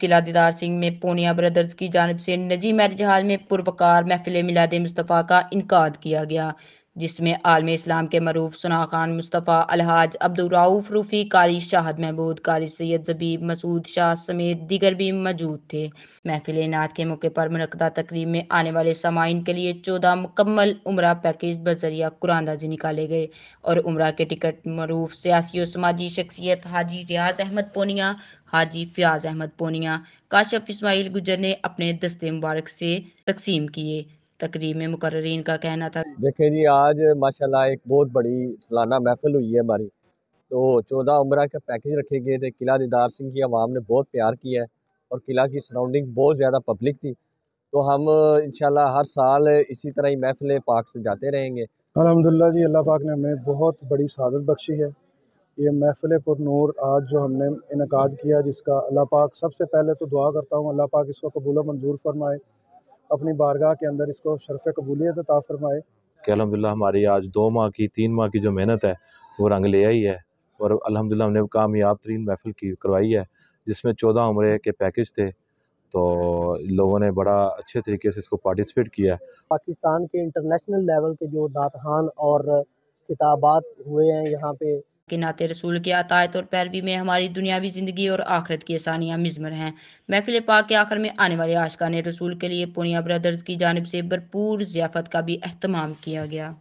किला दीदार सिंह में पोनिया ब्रदर्स की जानब से नजी मैरिज हाल में पुरवकार महफिल मिलाद मुस्तफ़ा का इनका किया गया जिसमें आलम इस्लाम के मरूफ सना खान मुस्तफ़ा अलहाज अब्दुलराउफ रूफ़ी कारी शाहद महबूद कारी सैयद जबीब मसूद शाह समेत दीगर भी मौजूद थे महफिल नात के मौके पर मनदा तकरीब में आने वाले सामाइन के लिए चौदह मुकम्मल उम्र पैकेज बजरिया कुरानदाजी निकाले गए और उम्र के टिकट मरूफ सियासी और समाजी शख्सियत हाजी रियाज अहमद पोनिया हाजी फ़याज़ अहमद पोनिया काशफ इसमाइल गुजर ने अपने दस्ते मुबारक से तकसीम किए तकरीब में मुकर्रीन का कहना था देखिए जी आज माशाल्लाह एक बहुत बड़ी सालाना महफिल हुई है हमारी तो चौदह उम्र के पैकेज रखे गए थे किला दीदार सिंह की आवाम ने बहुत प्यार किया है और किला की सराउंडिंग बहुत ज़्यादा पब्लिक थी तो हम इन हर साल इसी तरह ही महफिल पाक से जाते रहेंगे अलहमदिल्ला जी अल्लाह पाक ने हमें बहुत बड़ी सादत बख्शी है ये महफिल नूर आज जो हमने इनका किया जिसका अल्लाह पाक सबसे पहले तो दुआ करता हूँ अल्लाह पाक इसको कबूल मंजूर फरमाए अपनी बारगाह के अंदर इसको शरफ़ कबूलियत अता फरमाए कि अलहमदिल्ला हमारी आज दो माह की तीन माह की जो मेहनत है वो रंग ले आई है और अलहमदिल्ला हमने कामयाब तरीन महफिल की करवाई है जिसमें चौदह उम्र के पैकेज थे तो लोगों ने बड़ा अच्छे तरीके से इसको पार्टिसिपेट किया है पाकिस्तान के इंटरनेशनल लेवल के जो दातहान और खिताबात हुए हैं यहाँ पे कि नाते रसूल के अतायत और पैरवी में हमारी दुनियावी ज़िंदगी और आखरत की आसानियाँ मिजमर हैं महफिल पाक के आखिर में आने वाले आशका ने रसूल के लिए पुनिया ब्रदर्स की जानब से भरपूर जियाफत का भी अहतमाम किया गया